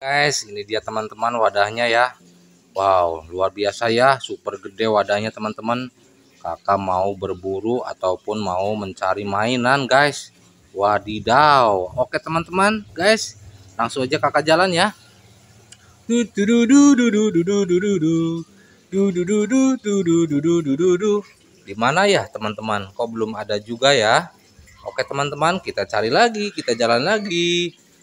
guys ini dia teman-teman wadahnya ya Wow luar biasa ya super gede wadahnya teman-teman kakak mau berburu ataupun mau mencari mainan guys wadidaw oke teman-teman guys langsung aja kakak jalan ya di mana ya teman-teman kok belum ada juga ya oke teman-teman kita cari lagi kita jalan lagi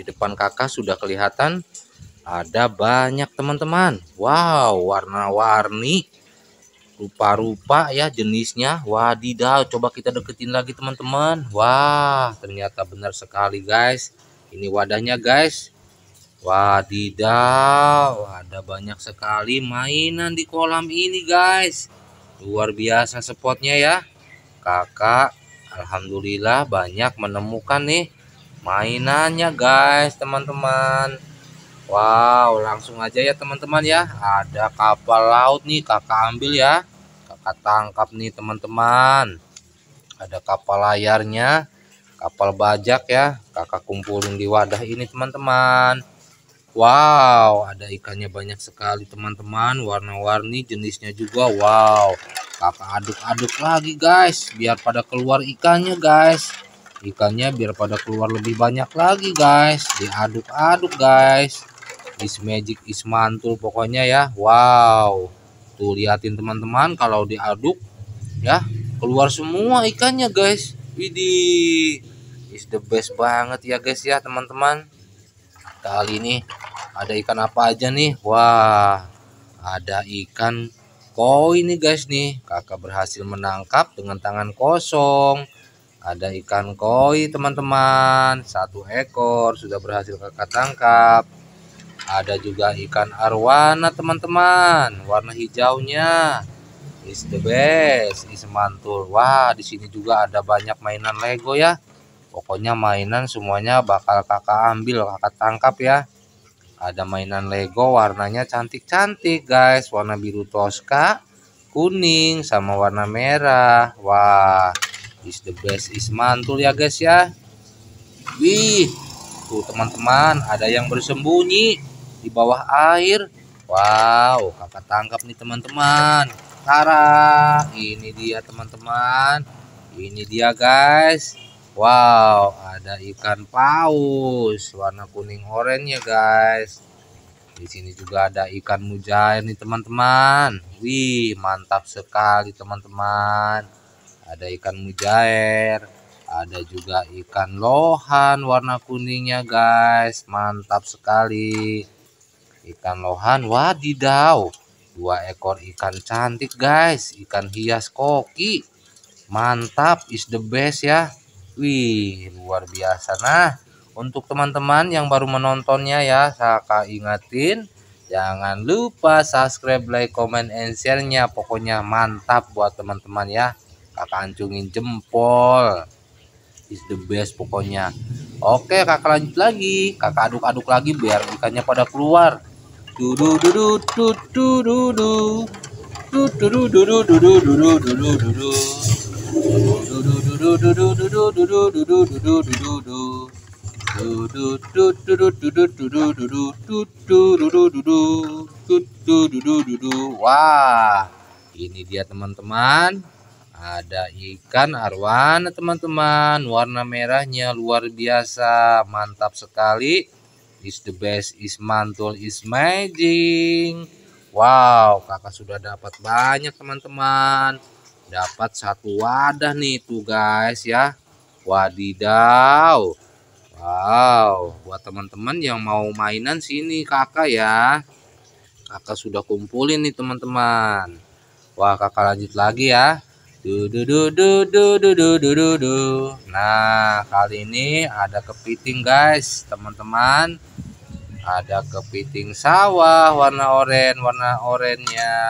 Di depan kakak sudah kelihatan ada banyak teman-teman. Wow, warna-warni. Rupa-rupa ya jenisnya. Wadidaw, coba kita deketin lagi teman-teman. Wah, ternyata benar sekali guys. Ini wadahnya guys. Wadidaw, ada banyak sekali mainan di kolam ini guys. Luar biasa spotnya ya. Kakak, Alhamdulillah banyak menemukan nih mainannya guys teman-teman Wow langsung aja ya teman-teman ya ada kapal laut nih kakak ambil ya kakak tangkap nih teman-teman ada kapal layarnya kapal bajak ya kakak kumpulin di wadah ini teman-teman Wow, ada ikannya banyak sekali teman-teman, warna-warni jenisnya juga. Wow. Kakak aduk-aduk lagi guys, biar pada keluar ikannya guys ikannya biar pada keluar lebih banyak lagi guys diaduk-aduk guys is magic is mantul pokoknya ya wow tuh liatin teman-teman kalau diaduk ya keluar semua ikannya guys widih is the best banget ya guys ya teman-teman kali ini ada ikan apa aja nih wah ada ikan koi nih guys nih kakak berhasil menangkap dengan tangan kosong ada ikan koi teman-teman satu ekor sudah berhasil kakak tangkap ada juga ikan arwana teman-teman warna hijaunya is the best is mantul wah di sini juga ada banyak mainan lego ya pokoknya mainan semuanya bakal kakak ambil kakak tangkap ya ada mainan lego warnanya cantik-cantik guys warna biru toska kuning sama warna merah wah is the best is mantul ya guys ya wih tuh teman-teman ada yang bersembunyi di bawah air wow kakak tangkap nih teman-teman Sekarang ini dia teman-teman ini dia guys wow ada ikan paus warna kuning oranye ya guys di sini juga ada ikan mujair nih teman-teman wih mantap sekali teman-teman ada ikan mujair ada juga ikan lohan warna kuningnya guys mantap sekali ikan lohan wadidaw dua ekor ikan cantik guys ikan hias koki mantap is the best ya wih luar biasa nah untuk teman-teman yang baru menontonnya ya saya ingatin jangan lupa subscribe like comment and share nya pokoknya mantap buat teman-teman ya kakak ancungin jempol is the best pokoknya oke kakak lanjut lagi kakak aduk-aduk lagi biar ikannya pada keluar dudu dudu dudu dudu dudu dudu dudu dudu dudu dudu dudu Wah, ini dia teman-teman. Ada ikan arwana teman-teman. Warna merahnya luar biasa. Mantap sekali. Is the best is mantul is amazing. Wow, kakak sudah dapat banyak teman-teman. Dapat satu wadah nih tuh guys ya. Wadidaw. Wow, buat teman-teman yang mau mainan sini kakak ya. Kakak sudah kumpulin nih teman-teman. Wah kakak lanjut lagi ya. Du, du, du, du, du, du, du, du, du, Nah, kali ini ada kepiting guys, teman-teman. Ada kepiting sawah warna oranye, warna oranye.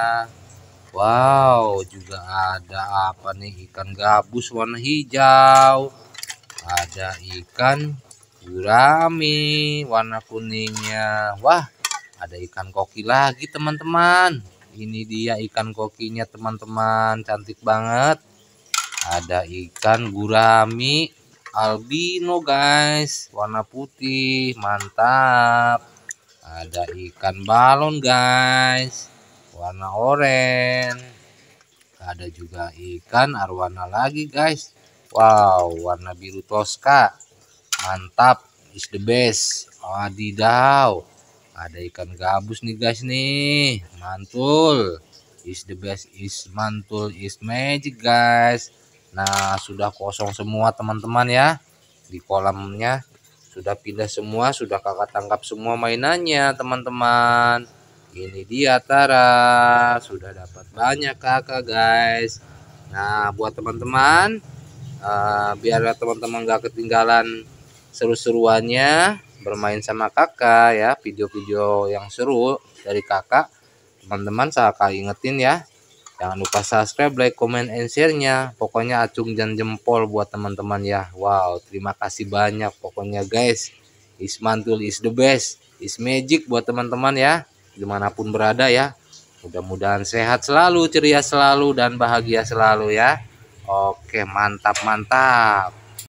Wow, juga ada apa nih? Ikan gabus warna hijau. Ada ikan gurami warna kuningnya. Wah, ada ikan koki lagi, teman-teman ini dia ikan kokinya teman-teman cantik banget ada ikan gurami albino guys warna putih mantap ada ikan balon guys warna oranye ada juga ikan arwana lagi guys wow warna biru toska mantap is the best wadidaw ada ikan gabus nih guys nih mantul is the best is mantul is magic guys nah sudah kosong semua teman-teman ya di kolamnya sudah pindah semua sudah kakak tangkap semua mainannya teman-teman ini dia Tara sudah dapat banyak kakak guys nah buat teman-teman uh, biar teman-teman gak ketinggalan seru-seruannya bermain sama kakak ya video-video yang seru dari kakak teman-teman saya ingetin ya jangan lupa subscribe like comment and share nya pokoknya acung dan jempol buat teman-teman ya wow terima kasih banyak pokoknya guys is mantul is the best is magic buat teman-teman ya dimanapun berada ya mudah-mudahan sehat selalu ceria selalu dan bahagia selalu ya Oke mantap mantap